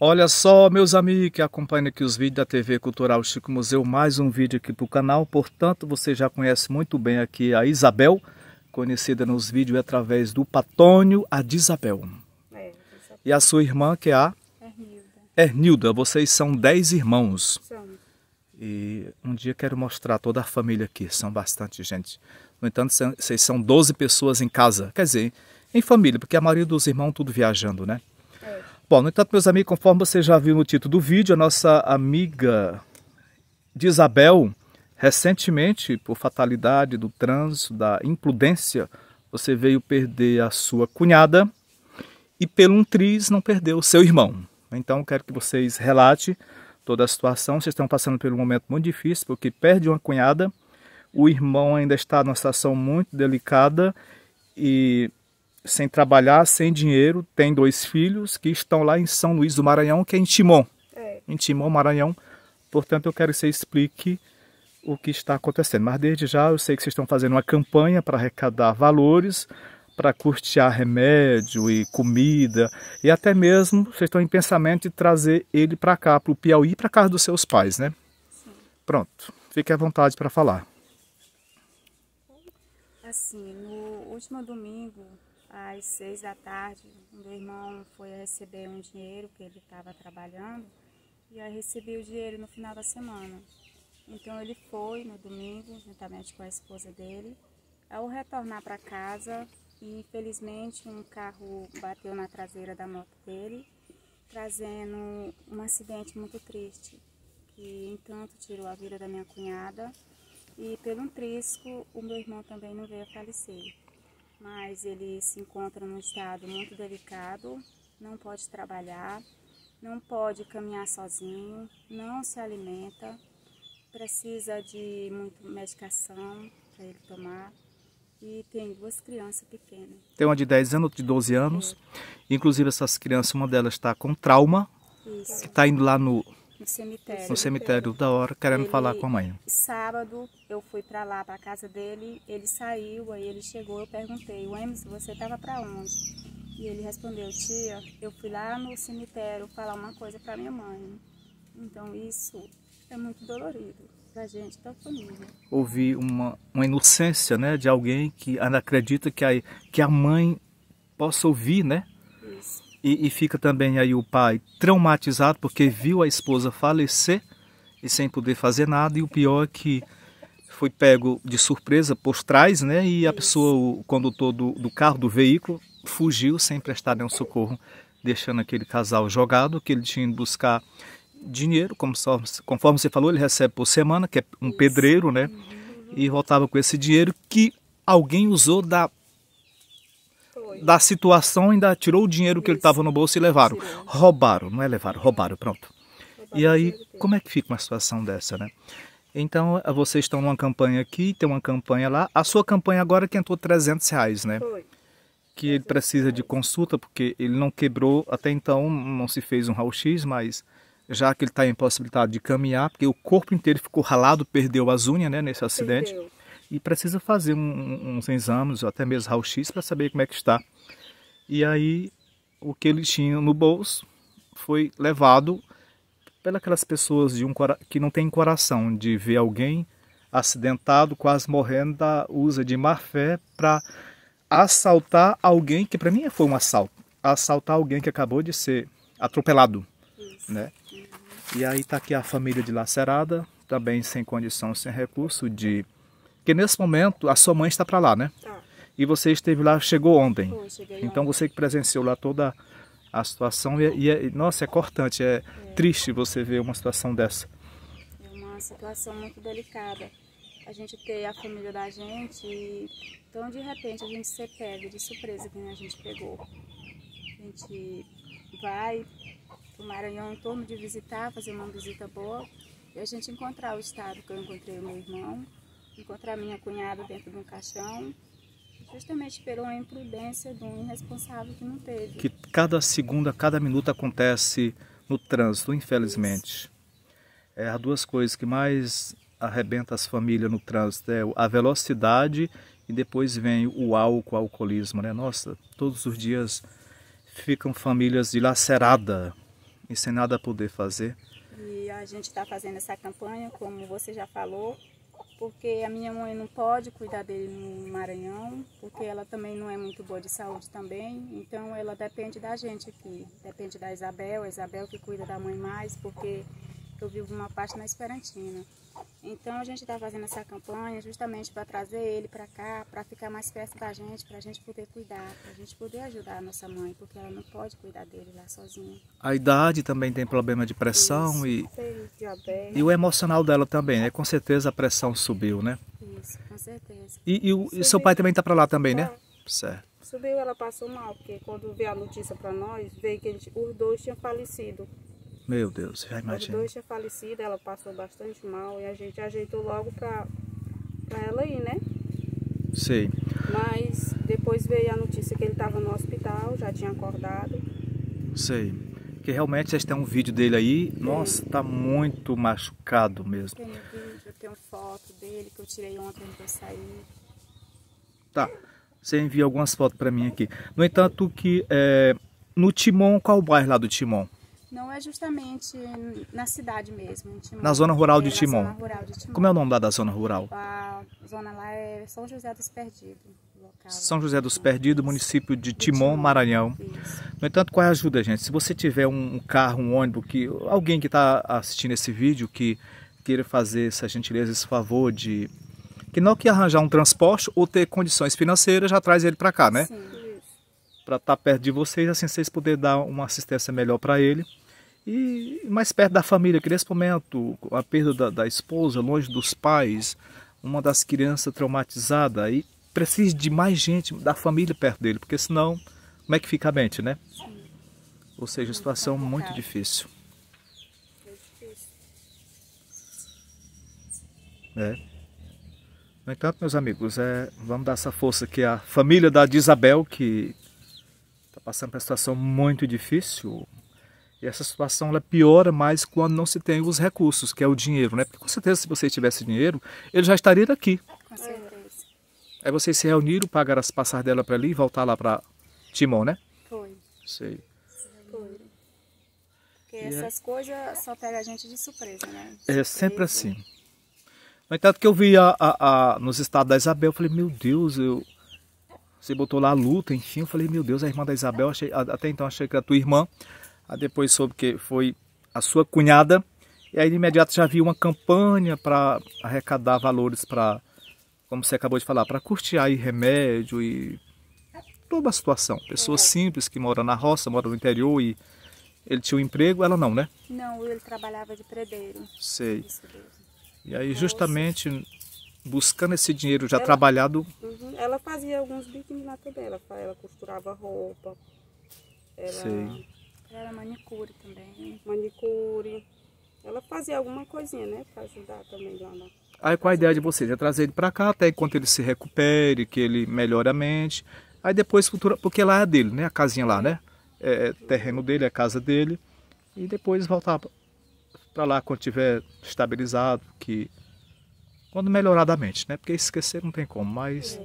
Olha só, meus amigos que acompanham aqui os vídeos da TV Cultural Chico Museu, mais um vídeo aqui para o canal. Portanto, você já conhece muito bem aqui a Isabel, conhecida nos vídeos através do Patônio, a É, e a sua irmã, que é a? Ernilda. Hernilda, vocês são dez irmãos. Somos. E um dia quero mostrar toda a família aqui, são bastante gente. No entanto, vocês são 12 pessoas em casa, quer dizer, em família, porque a maioria dos irmãos tudo viajando, né? Bom, no entanto, meus amigos, conforme você já viu no título do vídeo, a nossa amiga de Isabel, recentemente, por fatalidade do trânsito, da imprudência, você veio perder a sua cunhada e pelo um triz não perdeu o seu irmão. Então, quero que vocês relate toda a situação. Vocês estão passando por um momento muito difícil, porque perde uma cunhada, o irmão ainda está numa situação muito delicada e sem trabalhar, sem dinheiro, tem dois filhos que estão lá em São Luís do Maranhão, que é em Timon. É. Em Timon, Maranhão. Portanto, eu quero que você explique o que está acontecendo. Mas desde já eu sei que vocês estão fazendo uma campanha para arrecadar valores, para curtir remédio e comida, e até mesmo vocês estão em pensamento de trazer ele para cá, para o Piauí, para casa dos seus pais, né? Sim. Pronto, fique à vontade para falar. Assim, no último domingo, às seis da tarde, meu irmão foi receber um dinheiro que ele estava trabalhando e aí recebi o dinheiro no final da semana. Então ele foi no domingo, juntamente com a esposa dele. Ao retornar para casa, infelizmente um carro bateu na traseira da moto dele, trazendo um acidente muito triste, que entanto tirou a vida da minha cunhada. E pelo um trisco, o meu irmão também não veio a falecer mas ele se encontra num estado muito delicado, não pode trabalhar, não pode caminhar sozinho, não se alimenta, precisa de muita medicação para ele tomar e tem duas crianças pequenas. Tem uma de 10 anos, outra de 12 anos. É. Inclusive essas crianças, uma delas está com trauma, Isso. que está indo lá no, no cemitério. No cemitério da hora, querendo ele, falar com a mãe. Sábado eu fui para lá, para casa dele, ele saiu, aí ele chegou, eu perguntei, o Emerson, você estava para onde? E ele respondeu, tia, eu fui lá no cemitério falar uma coisa para minha mãe. Então isso é muito dolorido para gente, para a família. Ouvir uma, uma inocência, né, de alguém que acredita que a, que a mãe possa ouvir, né? Isso e, e, fica também aí o pai traumatizado porque viu a esposa falecer e sem poder fazer nada. E o pior é que foi pego de surpresa por trás, né? E a pessoa, o condutor do, do carro, do veículo, fugiu sem prestar nenhum socorro, deixando aquele casal jogado, que ele tinha ido buscar dinheiro, como só, conforme você falou, ele recebe por semana, que é um pedreiro, né? E voltava com esse dinheiro que alguém usou da da situação, ainda tirou o dinheiro que ele estava no bolso e levaram. Roubaram, não é levaram, roubaram, pronto. E aí, como é que fica uma situação dessa, né? Então, eh, vocês estão numa campanha aqui, tem uma campanha lá. A sua campanha agora que entrou 300 reais, né? Foi. Que ele precisa de consulta, porque ele não quebrou, até então não se fez um raio-x, mas já que ele está impossibilitado de caminhar, porque o corpo inteiro ficou ralado, perdeu as unhas, né, nesse acidente. Perdeu e precisa fazer um, uns exames, ou até mesmo raio-x, para saber como é que está. E aí, o que ele tinha no bolso foi levado pelas pessoas de um, que não têm coração de ver alguém acidentado, quase morrendo, da, usa de má fé para assaltar alguém, que para mim foi um assalto, assaltar alguém que acabou de ser atropelado, né? E aí está aqui a família dilacerada, também sem condição, sem recurso de porque nesse momento a sua mãe está para lá, né? Tá. E você esteve lá, chegou ontem. então ontem. você que presenciou lá toda a situação e, é, e é, nossa, é cortante, é, é, triste você ver uma situação dessa. É uma situação muito delicada. A gente ter a família da gente e então de repente a gente se pega de surpresa quem a gente pegou. A gente vai para o Maranhão em torno de visitar, fazer uma visita boa e a gente encontrar o estado que eu encontrei o meu irmão encontrar minha cunhada dentro de um caixão, justamente pela imprudência de um irresponsável que não teve. Que cada segunda cada minuto acontece no trânsito, infelizmente. É, há duas coisas que mais arrebenta as famílias no trânsito, é a velocidade e depois vem o álcool, o alcoolismo, né? Nossa, todos os dias ficam famílias dilaceradas e sem nada a poder fazer. E a gente está fazendo essa campanha, como você já falou, porque a minha mãe não pode cuidar dele no Maranhão, porque ela também não é muito boa de saúde também, então ela depende da gente aqui, depende da Isabel, a Isabel que cuida da mãe mais, porque eu vivo uma parte na Esperantina. Então a gente está fazendo essa campanha justamente para trazer ele para cá, para ficar mais perto da gente, para a gente poder cuidar, para a gente poder ajudar a nossa mãe, porque ela não pode cuidar dele lá sozinha. A idade também tem problema de pressão Isso. e diabetes. e o emocional dela também, né? Com certeza a pressão subiu, né? Isso, com certeza. E, e, o, e seu pai também está para lá também, né? É. Certo. Subiu, ela passou mal, porque quando veio a notícia para nós, veio que gente, os dois tinham falecido. Meu Deus, já imagina. Os é dois tinham falecido, ela passou bastante mal e a gente ajeitou logo pra, pra ela ir, né? Sei. Mas depois veio a notícia que ele estava no hospital, já tinha acordado. Sei. Que realmente vocês têm um vídeo dele aí. Sim. Nossa, tá muito machucado mesmo. Tem vídeo, tenho foto dele que eu tirei ontem pra sair. Tá. Você envia algumas fotos para mim aqui. No entanto, que é, no Timon, qual o bairro lá do Timon? Não é justamente na cidade mesmo. na zona rural de, é, Timon. rural de Timon. Como é o nome lá da zona rural? A zona lá é São José dos Perdidos. São José dos Perdidos, município de Timon, Maranhão. No entanto, qual é a ajuda, gente? Se você tiver um carro, um ônibus, que alguém que está assistindo esse vídeo que queira fazer essa gentileza, esse favor de que não que arranjar um transporte ou ter condições financeiras, já traz ele para cá, né? Sim. Para estar tá perto de vocês, assim vocês poderem dar uma assistência melhor para ele. E mais perto da família, que nesse momento, a perda da, da esposa, longe dos pais, uma das crianças traumatizada, aí precisa de mais gente da família perto dele, porque senão, como é que fica a mente, né? Sim. Ou seja, situação tá muito difícil. Muito difícil. É. No entanto, meus amigos, é, vamos dar essa força que a família da Isabel, que está passando por uma situação muito difícil, e essa situação ela piora mais quando não se tem os recursos, que é o dinheiro, né? Porque com certeza se você tivesse dinheiro, ele já estaria aqui. Com certeza. Aí vocês se reuniram, pagaram as passagens dela para ali e voltar lá para Timon, né? Foi. Sei. Foi. Porque é essas é... coisas só pega a gente de surpresa, né? De é sempre assim. No entanto, que eu vi a, a, a, nos estados da Isabel, eu falei, meu Deus, eu... você botou lá a luta, enfim. Eu falei, meu Deus, a irmã da Isabel, achei, até então achei que era tua irmã. Aí depois soube que foi a sua cunhada. E aí de imediato já vi uma campanha para arrecadar valores para, como você acabou de falar, para curtir aí remédio e toda a situação. Pessoas é. simples que moram na roça, moram no interior e ele tinha um emprego, ela não, né? Não, ele trabalhava de predeiro. Sei. E aí então, justamente buscando esse dinheiro já ela, trabalhado. Uhum, ela fazia alguns biquinhos na tabela, ela costurava roupa. Ela... Sei. Era manicure também. Manicure. Ela fazia alguma coisinha, né? Pra ajudar também lá na... Aí qual a ideia de vocês? É trazer ele para cá até enquanto ele se recupere, que ele melhore a mente. Aí depois, futura, porque lá é dele, né? A casinha lá, né? É, é terreno dele, é casa dele. E depois voltar para lá quando tiver estabilizado, que quando melhorar da mente, né? Porque esquecer não tem como, mas... É.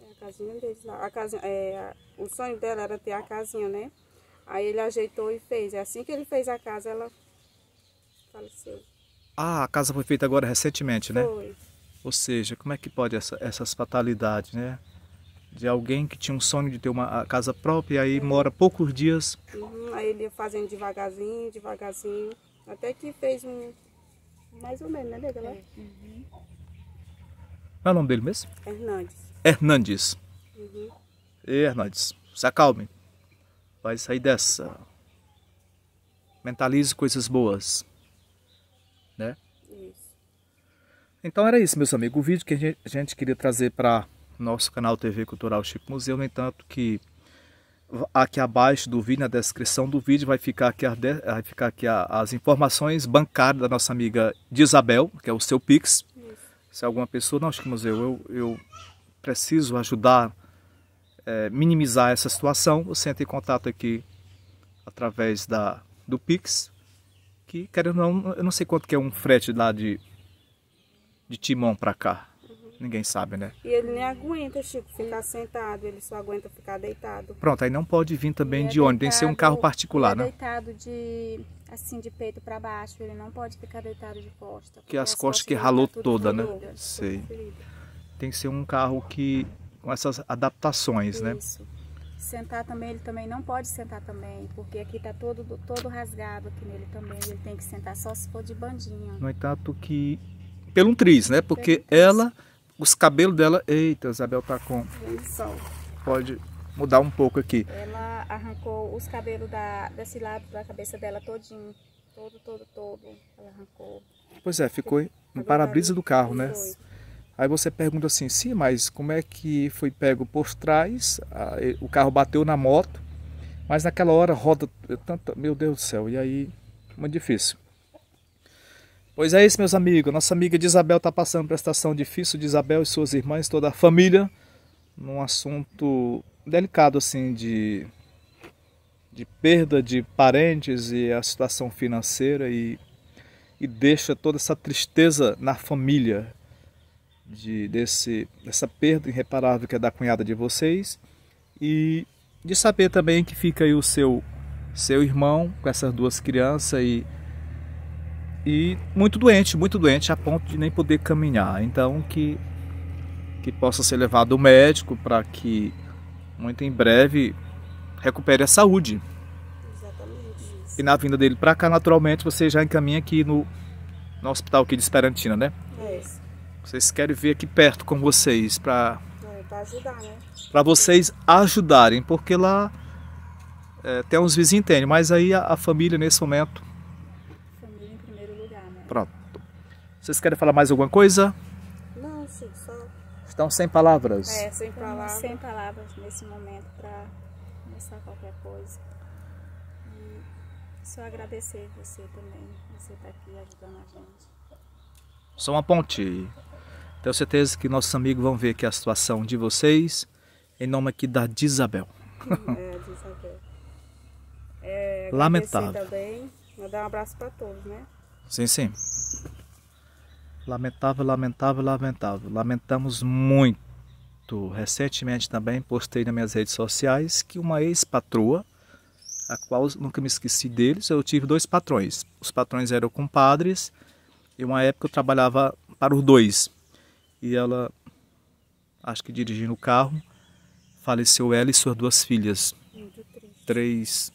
é a casinha deles lá. A casinha, é, o sonho dela era ter a casinha, né? Aí ele ajeitou e fez. É assim que ele fez a casa, ela faleceu. Ah, a casa foi feita agora recentemente, né? Foi. Ou seja, como é que pode essa, essas fatalidades, né? De alguém que tinha um sonho de ter uma casa própria e aí é. mora poucos dias. Uhum, aí ele ia fazendo devagarzinho, devagarzinho. Até que fez um. Mais ou menos, né, nega? É. Uhum. Qual é o nome dele mesmo? Hernandes. Hernandes. Uhum. E Hernandes, se acalme vai sair dessa. Mentalize coisas boas. Né? Isso. Então era isso, meus amigos. O vídeo que a gente queria trazer para nosso canal TV Cultural Chico Museu. No entanto, que aqui abaixo do vídeo, na descrição do vídeo, vai ficar aqui, a, vai ficar aqui a, as informações bancárias da nossa amiga Isabel, que é o seu Pix. Isso. Se alguma pessoa, não, Chip Museu, eu, eu preciso ajudar é, minimizar essa situação, você entra em contato aqui através da, do Pix, que querendo não, eu não sei quanto que é um frete lá de, de Timon para cá. Ninguém sabe, né? E ele nem aguenta, Chico, ficar sentado, ele só aguenta ficar deitado. Pronto, aí não pode vir também é de onde ônibus, tem que ser um carro particular, é né? deitado de assim de peito para baixo, ele não pode ficar deitado de costa. Que as, as costas, costas que ralou toda, tá toda, né? Sei. Tem que ser um carro que com essas adaptações, né? Isso. né? Sentar também, ele também não pode sentar também, porque aqui tá todo, todo rasgado aqui nele também, ele tem que sentar só se for de bandinha. No entanto que, pelo um triz, né? Porque ela, os cabelos dela, eita, Isabel tá com... Pode mudar um pouco aqui. Ela arrancou os cabelos da, desse lado da cabeça dela todinho, todo, todo, todo, ela arrancou. Pois é, ficou um para-brisa do carro, né? Foi. Aí você pergunta assim, sim, mas como é que foi pego por trás? Ah, o carro bateu na moto, mas naquela hora roda meu Deus do céu, e aí muito difícil. Pois é isso, meus amigos. Nossa amiga de Isabel está passando por estação difícil de Isabel e suas irmãs, toda a família, num assunto delicado assim de de perda de parentes e a situação financeira e, e deixa toda essa tristeza na família de, desse, dessa perda irreparável que é da cunhada de vocês e de saber também que fica aí o seu, seu irmão com essas duas crianças e, e muito doente, muito doente, a ponto de nem poder caminhar. Então que, que possa ser levado ao médico para que muito em breve recupere a saúde. E na vinda dele para cá, naturalmente, você já encaminha aqui no, no hospital aqui de Esperantina, né? É isso. Vocês querem vir aqui perto com vocês para é, ajudar, né? Para vocês ajudarem, porque lá é, tem uns vizinhos tem mas aí a, a, família nesse momento. Família em primeiro lugar, né? Pronto. Vocês querem falar mais alguma coisa? Não, sim, só. Estão sem palavras. É, sem palavras. Sem palavras nesse momento para começar qualquer coisa. E só agradecer você também, você estar tá aqui ajudando a gente só uma ponte. Tenho certeza que nossos amigos vão ver aqui a situação de vocês, em nome aqui da Disabel. É, Disabel. É, Lamentável. mandar um abraço para todos, né? Sim, sim. Lamentável, lamentável, lamentável. Lamentamos muito. Recentemente também postei nas minhas redes sociais que uma ex-patroa, a qual nunca me esqueci deles, eu tive dois patrões. Os patrões eram compadres e uma época eu trabalhava para os dois. E ela, acho que dirigindo o carro, faleceu ela e suas duas filhas. Três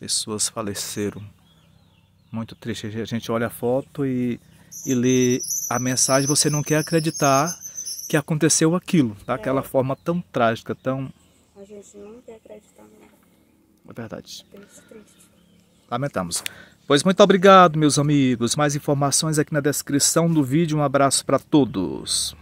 pessoas faleceram. Muito triste. A gente olha a foto e, e lê a mensagem, você não quer acreditar que aconteceu aquilo, daquela tá? é. forma tão trágica, tão. A gente não quer acreditar, não. Né? É verdade. É triste. Lamentamos. Pois muito obrigado, meus amigos. Mais informações aqui na descrição do vídeo. Um abraço para todos.